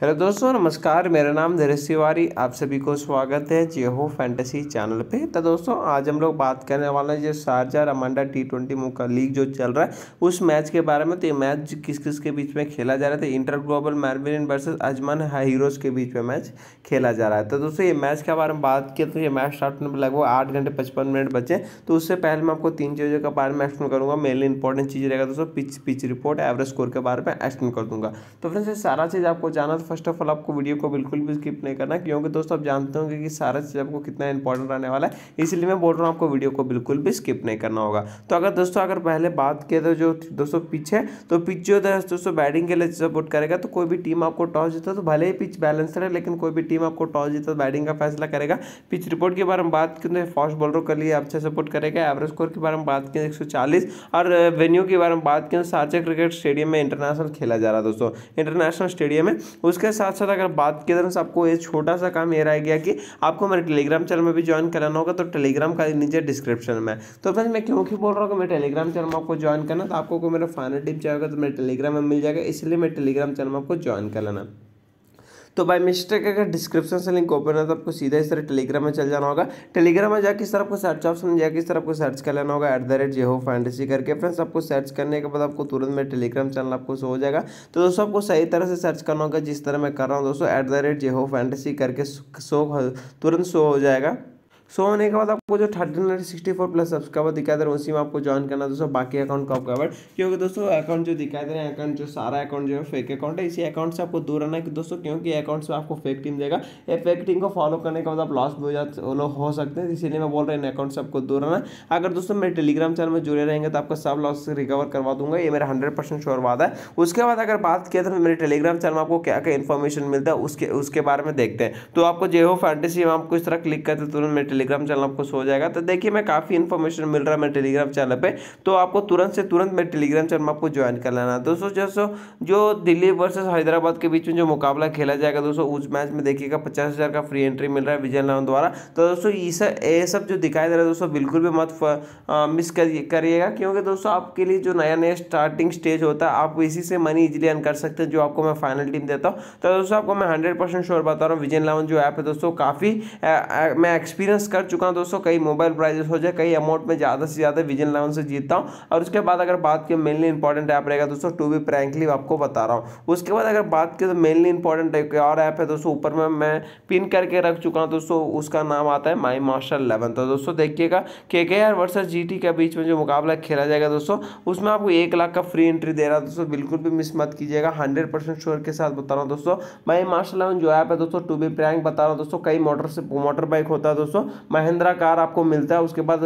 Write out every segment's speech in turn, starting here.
hello दोस्तों नमस्कार मेरा नाम धीरज तिवारी आप सभी को स्वागत है जेहो फैंटेसी चैनल पे तो दोस्तों आज हम लोग बात करने वाले हैं जो शारजा रमांडा टी ट्वेंटी मुका लीग जो चल रहा है उस मैच के बारे में तो ये मैच किस किस के बीच में खेला जा रहा था तो इंटर ग्लोबल मैरबिन वर्सेज अजमान हीरोज़ के बीच में मैच खेला जा रहा है तो दोस्तों ये मैच के बारे में बात किया तो ये मैच स्टार्ट होने पर लगभग आठ घंटे पचपन मिनट बचे तो उससे पहले मैं आपको तीन चीज़ों के बारे में एक्सप्लेन करूँगा मेनली इंपॉर्टेंट चीज़ रहेगा दोस्तों pitch pitch report average score के बारे में एक्सप्लेन कर दूँगा तो फ्रेंड्स ये सारा चीज़ आपको जाना फर्स्ट ऑफ ऑल आपको वीडियो को बिल्कुल भी स्किप नहीं करना क्योंकि दोस्तों आप जानते होंगे कि सारा चीज़ आपको कितना इंपॉर्टेंट रहने वाला है इसलिए मैं बोल रहा हूँ आपको वीडियो को बिल्कुल भी स्किप नहीं करना होगा तो अगर दोस्तों अगर पहले बात किया तो जो दोस्तों पिच है तो पिच जो है दोस्तों बैटिंग के लिए सपोर्ट करेगा तो कोई भी टीम आपको टॉस जीता तो भले ही पिच बैलेंस रहे लेकिन कोई भी टीम आपको टॉस जीता तो बैटिंग का फैसला करेगा पिच रिपोर्ट के बारे में बात करें फास्ट बॉलरों के लिए अच्छा सपोर्ट करेगा एवरेज स्कोर के बारे में बात करें एक और वेन्यू के बारे में बात करें सारे क्रिकेट स्टेडियम में इंटरनेशनल खेला जा रहा है दोस्तों इंटरनेशनल स्टेडियम है उसके साथ साथ अगर बात की तरफ आपको ये छोटा सा काम ये रह गया कि आपको मेरे टेलीग्राम चैनल में भी ज्वाइन कराना होगा तो टेलीग्राम का नीचे डिस्क्रिप्शन में तो फ्रेंड्स मैं क्योंकि बोल रहा हूँ कि मैं टेलीग्राम चैनल में आपको ज्वाइन करना तो आपको कोई मेरा फाइनल टिप चाहिए तो मेरे टेलीग्राम में मिल जाएगा इसलिए मैं टेलीग्राम चैनल में आपको ज्वाइन कर लेना तो बाय मिस्टेक अगर डिस्क्रिप्शन से लिंक ओपन है तो आपको सीधा इस तरह टेलीग्राम में चल जाना होगा टेलीग्राम में जाकर इस तरह आपको सर्च ऑप्शन जाकर इस तरह आपको सर्च कर लेना होगा एट द रेट जेहो फैंडसी करके फ्रेंड्स आपको सर्च करने के बाद आपको तुरंत मेरे टेलीग्राम चैनल आपको शो हो जाएगा तो दोस्तों आपको सही तरह से सर्च करना होगा जिस तरह मैं कर रहा हूँ दोस्तों एट द रेट जेहो फैंटेसी करके शो तुरंत शो हो जाएगा सो होने के बाद आपको जो thirteen hundred sixty four plus subscriber दिखाई दे रहा है उसी में आपको ज्वाइन करना दोस्तों बाकी अकाउंट का कवर क्योंकि दोस्तों अकाउंट जो दिखाई दे रहे हैं अकाउंट जो सारा अकाउंट जो है फेक अकाउंट है इसी अकाउंट से आपको दूर रहना है दोस्तों क्योंकि अकाउंट से आपको फेक टीम देगा ये फेक टीम को फॉलो करने के बाद आप लॉस भी हो हो सकते हैं इसीलिए मैं बोल रहा हूँ अकाउंट से आपको दूर रहना अगर दोस्तों मेरे टेलीग्राम चैनल में जुड़े रहेंगे तो आपका सब लॉस रिकवर करवा दूंगा ये मेरा हंड्रेड परसेंट शोर वादा है उसके बाद अगर बात किया तो मेरे टेलीग्राम चैनल में आपको क्या क्या इन्फॉर्मेशन मिलता है उसके उसके बारे में देखते हैं तो आपको जे हो फैंटेसी में आपको इस तरह क्लिक करते तो तुरंत मेरे टेलीग्राम चैनल आपको शो हो जाएगा तो देखिए मैं काफ़ी इन्फॉर्मेशन मिल रहा है मेरे टेलीग्राम चैनल पर तो आपको तुरंत से तुरंत मेरे टेलीग्राम चैनल में आपको ज्वाइन कर लेना दोस्तों जैसो जो दिल्ली वर्सेज हैदराबाद के बीच में जो मुकाबला खेला जाएगा दोस्तों उस मैच में देखिएगा पचास हज़ार का फ्री एंट्री मिल रहा है विजय लेवन द्वारा तो दोस्तों ये सब जो दिखाई दे रहा है दोस्तों बिल्कुल भी मत मिस करिएगा क्योंकि दोस्तों आपके लिए जो नया नया स्टार्टिंग स्टेज होता है आप इसी से मनी इजिली अर्न कर सकते हैं जो आपको मैं फाइनल टीम देता हूँ तो दोस्तों आपको मैं हंड्रेड परसेंट श्योर बता रहा हूँ विजय लावन जो ऐप है दोस्तों काफ़ी मैं एक्सपीरियंस डिस्कस कर चुका हूँ दोस्तों कई मोबाइल प्राइजेस हो जाए कई अमाउंट में ज़्यादा से ज़्यादा विजन लेवन से जीतता हूँ और उसके बाद अगर बात की मेनली इंपॉर्टेंट ऐप रहेगा दोस्तों टू बी प्रैंकली आपको बता रहा हूँ उसके बाद अगर बात की तो मेनली इंपॉर्टेंट एक और ऐप है दोस्तों ऊपर में मैं पिन करके रख चुका हूँ दोस्तों उसका नाम आता है माई मार्शल इलेवन तो दोस्तों देखिएगा के के आर वर्सेज जी के बीच में जो मुकाबला खेला जाएगा दोस्तों उसमें आपको एक लाख का फ्री एंट्री दे रहा है दोस्तों बिल्कुल भी मिस मत कीजिएगा हंड्रेड परसेंट श्योर के साथ बता रहा हूँ दोस्तों माई मार्शल इलेवन जो ऐप है दोस्तों टू बी प्रैंक बता रहा हूँ दोस्तों कई मोटर से मोटर बाइक होता है दोस्तों महिंद्रा कार आपको मिलता है उसके बाद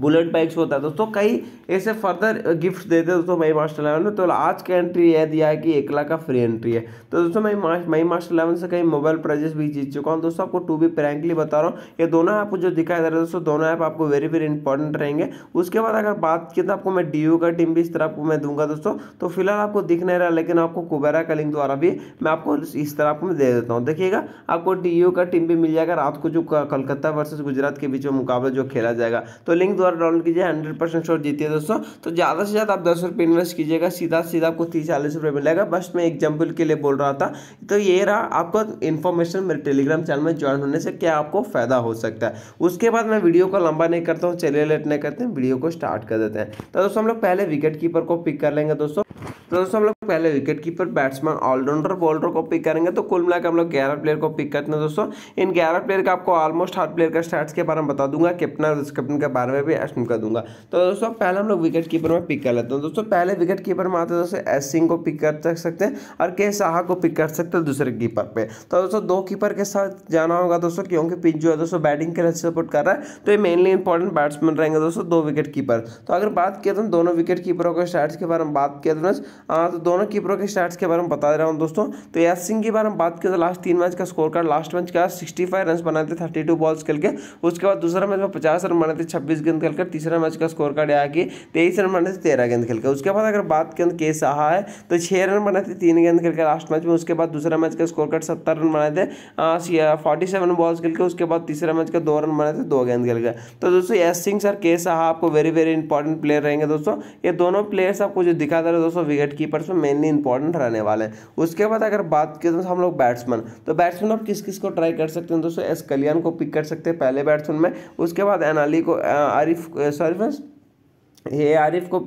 बुलेट बाइक्स होता है दोस्तों कई ऐसे फर्दर गिफ्ट देते हैं दोस्तों मई मास्टर इलेवन में तो आज की एंट्री यह दिया है कि एक लाख का फ्री एंट्री है तो दोस्तों मैं मई मास्टर इलेवन से कई मोबाइल प्राइजेस भी जीत चुका हूँ दोस्तों आपको टू बी प्रैंकली बता रहा हूँ ये दोनों ऐप जो दिखाई दे रहा है दोस्तों दोनों ऐप आपको वेरी वेरी इंपॉर्टेंट रहेंगे उसके बाद अगर बात की तो आपको मैं डी का टीम भी इस तरह आपको मैं दूंगा दोस्तों तो फिलहाल आपको दिख नहीं रहा लेकिन आपको कुबेरा का लिंक द्वारा भी मैं आपको इस तरह आपको दे देता हूँ देखिएगा आपको डी का टीम भी मिल जाएगा रात को जो कलकत्ता वर्सेज गुजरात के बीच में मुकाबला जो खेला जाएगा तो लिंक द्वारा डाउनलोड कीजिए हंड्रेड परसेंट शोर है दोस्तों तो ज़्यादा से ज़्यादा आप दस रुपये इन्वेस्ट कीजिएगा सीधा सीधा आपको तीस चालीस रुपये मिलेगा बस मैं एग्जाम्पल के लिए बोल रहा था तो ये रहा आपको इन्फॉर्मेशन मेरे टेलीग्राम चैनल में ज्वाइन होने से क्या आपको फ़ायदा हो सकता है उसके बाद मैं वीडियो को लंबा नहीं करता हूँ चले लेट नहीं करते वीडियो को स्टार्ट कर देते हैं तो दोस्तों हम लोग पहले विकेट कीपर को पिक कर लेंगे दोस्तों तो दोस्तों हम लोग पहले wicket keeper batsman allrounder bowler को पिक करेंगे तो कुल मिलाकर हम लोग ग्यारह प्लेयर को पिक करते हैं दोस्तों इन ग्यारह प्लेयर का आपको ऑलमोस्ट हर प्लेयर का स्टैट्स के बारे में बता दूंगा कैप्टन और कैप्टन के बारे में भी एक्सप्लेन कर दूंगा तो दोस्तों पहले हम लोग विकेट कीपर में पिक कर लेते हैं दोस्तों पहले विकेट कीपर में आते दोस्तों एस सिंह को पिक कर सकते हैं और के साहा को पिक कर सकते हैं दूसरे कीपर पर तो दोस्तों दो कीपर के साथ जाना होगा दोस्तों क्योंकि पिच जो है दोस्तों बैटिंग के लिए सपोर्ट कर रहा है तो ये मेनली इंपॉर्टेंट बैट्समैन रहेंगे दोस्तों दो विकेट कीपर तो अगर बात किया तो दोनों विकेट कीपरों के स्टैट्स के बारे में बात किया तो, हाँ, तो दोनों दोनों कीपरों के स्टार्ट के बारे में बता रहा हूँ दोस्तों तो यास सिंह के बारे में बात करें तो लास्ट तीन मैच का स्कोर कार्ड लास्ट मैच का सिक्सटी फाइव रन बनाए थे थर्टी टू बॉल्स खेल के उसके बाद दूसरा मैच में पचास रन बनाए थे छब्बीस गेंद खेल कर तीसरा मैच का स्कोर कार्ड यहाँ की तेईस रन बनाए थे तेरह गेंद खेल के उसके बाद अगर बात करें के तो सहा है तो छः रन बनाए थे तीन गेंद खेल के लास्ट मैच में उसके बाद दूसरा मैच का स्कोर कार्ड सत्तर रन बनाए थे फोर्टी सेवन बॉल्स खेल के उसके बाद तीसरा मैच का दो रन बनाए थे दो गेंद खेल के तो दोस्तों यश सिंह सर के सहा आपको वेरी वेरी इंपॉर्टेंट प्लेयर रहेंगे दोस्तों ये दोनों प्लेयर्स आपको जो दिखा दे रहे दोस्तों विकेट कीपर्स में मेनली इंपॉर्टेंट रहने वाले हैं उसके बाद अगर बात करें तो हम लोग बैट्समैन तो बैट्समैन आप किस किस को ट्राई कर सकते हैं दोस्तों एस कलियान को पिक कर सकते हैं पहले बैट्समैन में उसके बाद एनाली को आरिफ सॉरी फ्रेंड्स ये आरिफ को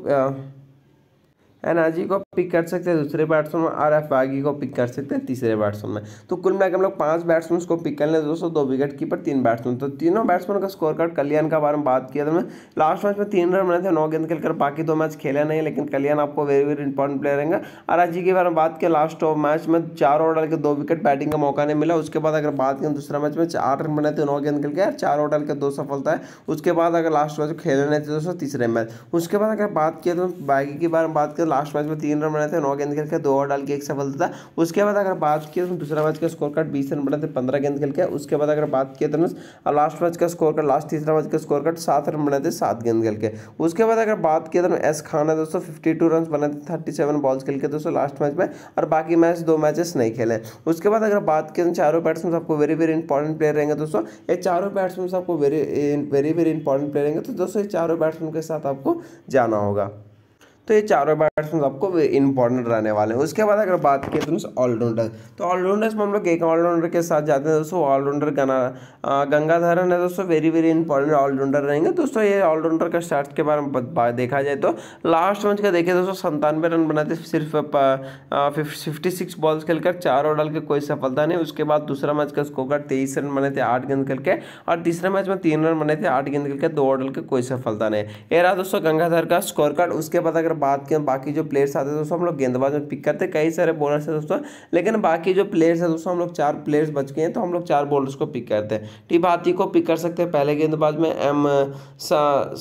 एनाजी uh, को पिक कर सकते हैं दूसरे बैट्समैन और एफ बागी को पिक कर सकते हैं तीसरे बैट्समैन में तो कुल मिलाकर हम लोग पांच बैट्समैन को पिक कर ले दोस्तों दो विकेट कीपर तीन बैट्समैन तो तीनों बैट्समैन का स्कोर कार्ड कल्याण का बारे में बात किया था मैं लास्ट मैच में तीन रन बने थे नौ गेंद खेलकर बाकी दो मैच खेले नहीं लेकिन कल्याण आपको वेरी वेरी इंपॉर्टेंट प्लेयर रहेंगे और आज के बारे में बात किया लास्ट मैच में चार ओवर डाल के दो विकेट बैटिंग का मौका नहीं मिला उसके बाद अगर बात करें दूसरा मैच में चार रन बने थे नौ गेंद खेल के चार ओवर डाल के दो सफलता है उसके बाद अगर लास्ट मैच खेले नहीं थे दोस्तों तीसरे मैच उसके बाद अगर बात किया तो बागी के बारे में बात करें लास्ट मैच में तीन रन बनाए थे नौ गेंद खेल के दो ओवर डाल के एक सफल था उसके बाद अगर बात की उसमें दूसरा मैच का स्कोर कार्ड बीस रन बनाए थे पंद्रह गेंद खेल के उसके बाद अगर बात किया तो लास्ट मैच का स्कोर कार्ड लास्ट तीसरा मैच का स्कोर कार्ड सात रन बनाए थे सात गेंद खेल के उसके बाद अगर बात किया तो एस खान है दोस्तों फिफ्टी टू रन बनाए थे थर्टी सेवन बॉल्स खेल के दोस्तों लास्ट मैच में और बाकी मैच दो मैचेस नहीं खेले उसके बाद अगर बात किया तो चारों बैट्समैन सबको वेरी वेरी इंपॉर्टेंट प्लेयर रहेंगे दोस्तों ये चारों बैट्समैन सबको very very very important player रहेंगे तो दोस्तों ये चारों बैट्समैन के साथ आपको जाना होगा तो ये चारों बैट्समैन आपको इंपॉर्टेंट रहने वाले हैं उसके बाद अगर बात की दोस्तों ऑलराउंडर तो ऑलराउंडर्स तो में हम लोग एक ऑलराउंडर के साथ जाते हैं दोस्तों ऑलराउंडर गना गंगाधरन है दोस्तों वेरी वेरी इंपॉर्टेंट ऑलराउंडर रहेंगे तो दोस्तों ये ऑलराउंडर का स्टार्ट के बारे में देखा जाए तो लास्ट मैच का देखिए दोस्तों संतानवे रन बनाते सिर्फ फिफ्टी सिक्स बॉल्स खेलकर चार ओवर डाल के कोई सफलता नहीं उसके बाद दूसरा मैच का स्कोर तेईस रन बने थे आठ गेंद करके और तीसरे मैच में तीन रन बने थे आठ गेंद करके दो ओवर डाल के कोई सफलता नहीं ये रहा दोस्तों गंगाधर का स्कोर कार्ड उसके बाद अगर बात करें बाकी जो प्लेयर्स आते हैं दोस्तों हम लोग गेंदबाज में पिक करते हैं कई सारे बॉलर्स हैं दोस्तों लेकिन बाकी जो प्लेयर्स हैं दोस्तों हम लोग चार प्लेयर्स बच गए हैं तो हम लोग चार बॉलर्स को पिक करते हैं टी भाती को पिक कर सकते हैं पहले गेंदबाज में एम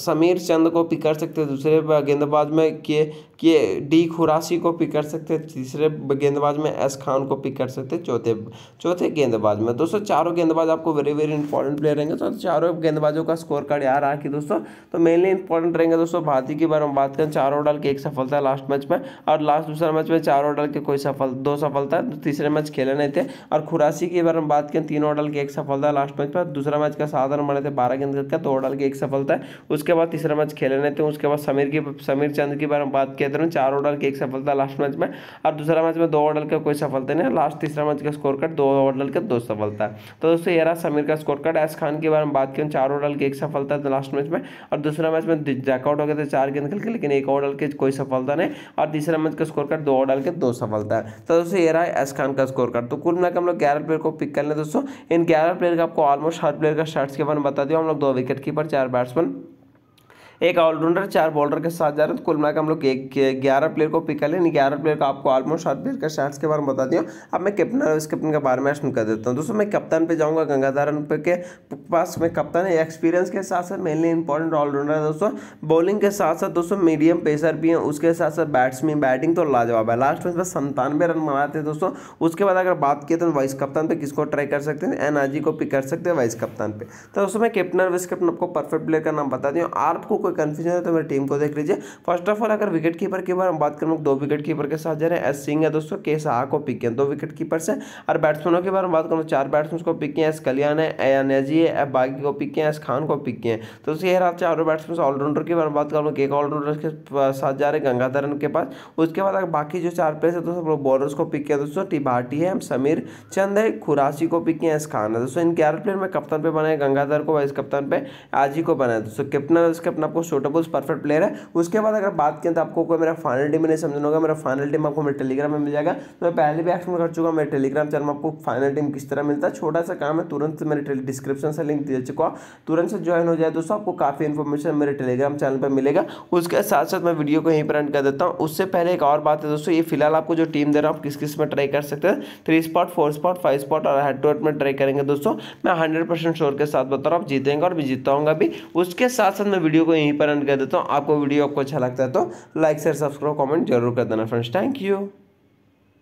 समीर चंद को पिक कर सकते हैं दूसरे गेंदबाज में के कि डी खुरासी को पिक कर सकते हैं तीसरे गेंदबाज में एस खान को पिक कर सकते हैं चौथे चौथे गेंदबाज में दोस्तों चारों गेंदबाज आपको वेरी वेरी इंपॉर्टेंट प्लेयर रहेंगे तो चारों गेंदबाजों का स्कोर कार्ड यार आ कि दोस्तों तो मेनली इंपॉर्टेंट रहेंगे दोस्तों भारतीय की बार हम बात करें चारों डाल के एक सफलता लास्ट मैच में और लास्ट दूसरा मैच में चारों डाल के कोई सफल दो सफलता तो तीसरे मैच खेले नहीं थे और खुरासी की बार हम बात करें तीन डाल की एक सफलता लास्ट मैच में दूसरा मैच का साधन बने थे बारह गेंद का दो ओडल की एक सफलता है उसके बाद तीसरा मैच खेले नहीं थे उसके बाद समीर की समीर चंद की बार हम बात करें के दौरान चार ओडल की एक सफलता लास्ट मैच में और दूसरा मैच में दो ओडल का कोई सफलता नहीं लास्ट तीसरा मैच का स्कोर कार्ड दो ओडल का दो सफलता तो दोस्तों ये रहा समीर का स्कोर कार्ड एस खान के बारे में बात करें चार ओडल की एक सफलता लास्ट मैच में और दूसरा मैच में जैकआउट हो गए थे चार गेंद निकल के लेकिन एक ओडल की कोई सफलता नहीं और तीसरा मैच का स्कोर कार्ड दो ओडल के दो सफलता तो दोस्तों ये रहा एस खान का स्कोर कार्ड तो कुल मिलाकर हम लोग ग्यारह प्लेयर को पिक कर लें दोस्तों इन ग्यारह प्लेयर का आपको ऑलमोस्ट हर प्लेयर का शर्ट्स के बारे में बता दिया हम लोग दो विकेट कीपर चार बैट्समैन एक ऑलराउंडर चार बॉलर के साथ जा रहे हैं तो कुल मिलाकर हम लोग एक ग्यारह प्लेयर को पिक कर लें ग्यारह प्लेयर का आपको ऑलमोस्ट हर प्लेयर का शार्ट्स के बारे में बता दिया अब मैं कैप्टन और इस कैप्टन के बारे में एक्शन कर देता हूँ दोस्तों मैं कप्तान पर जाऊँगा गंगाधारन पे के पास में कप्तान है एक्सपीरियंस के साथ साथ मेनली इंपॉर्टेंट ऑलराउंडर है दोस्तों बॉलिंग के साथ साथ दोस्तों मीडियम पेसर भी हैं उसके साथ साथ बैट्समैन बैटिंग तो लाजवाब है लास्ट में संतानवे रन बनाते हैं दोस्तों उसके बाद अगर बात की तो वाइस कप्तान पर किसको ट्राई कर सकते हैं एनआरजी को पिक कर सकते हैं वाइस कप्तान पर तो दोस्तों मैं कैप्टन और वाइस कैप्टन आपको परफेक्ट प्लेयर का नाम बता आर्प आपको कोई कन्फ्यूजन है तो मेरी टीम को देख लीजिए फर्स्ट ऑफ ऑल अगर विकेट कीपर की बार हम बात करें दो विकेट कीपर के साथ जा रहे हैं एस सिंह है दोस्तों के शाह को पिक किया दो विकेट कीपर से और बैट्समैनों तो तो के बारे में बात करूँ चार बैट्समैन को पिक किया एस कल्याण है ए एन एजी है एफ बागी को पिक किया एस खान को पिक किए तो उसके आप चारों बैट्समैन ऑलराउंडर के बारे में बात करूँ एक ऑलराउंडर के साथ जा रहे हैं गंगाधरन के पास उसके बाद अगर बाकी जो चार प्लेयर्स है दोस्तों बॉलर्स को पिक किया दोस्तों टिभाटी है समीर चंद है खुरासी को पिक किया एस खान है दोस्तों इन ग्यारह प्लेयर में कप्तान पे बनाए गंगाधर को वाइस कप्तान पे आजी को बनाया दोस्तों कैप्टन उसके अपना आपको शोटेबल्स परफेक्ट प्लेयर है उसके बाद अगर बात करें तो आपको कोई मेरा फाइनल टीम नहीं समझना होगा मेरा फाइनल टीम आपको मेरे टेलीग्राम में मिल जाएगा तो मैं पहले भी एक्सप्लेन कर चुका हूँ मेरे टेलीग्राम चैनल में आपको फाइनल टीम किस तरह मिलता है छोटा सा काम है तुरंत मेरे डिस्क्रिप्शन से लिंक दे चुका तुरंत से ज्वाइन हो जाए दोस्तों आपको काफ़ी इन्फॉर्मेशन मेरे टेलीग्राम चैनल पर मिलेगा उसके साथ साथ मैं वीडियो को यहीं पर एंड कर देता हूँ उससे पहले एक और बात है दोस्तों ये फिलहाल आपको जो टीम दे रहा हूँ आप किस किस में ट्राई कर सकते हैं three spot four spot five spot और हेड टू हेड में ट्राई करेंगे दोस्तों मैं हंड्रेड परसेंट शोर के साथ बता रहा हूँ आप जीतेंगे और भी जीता हूँ अभी उसके साथ साथ मैं वीडियो को यहीं पर एंड कर देता हूँ आपको वीडियो आपको अच्छा लगता है तो लाइक शेयर सब्सक्राइब कॉमेंट जरूर कर देना फ्रेंड्स थैंक यू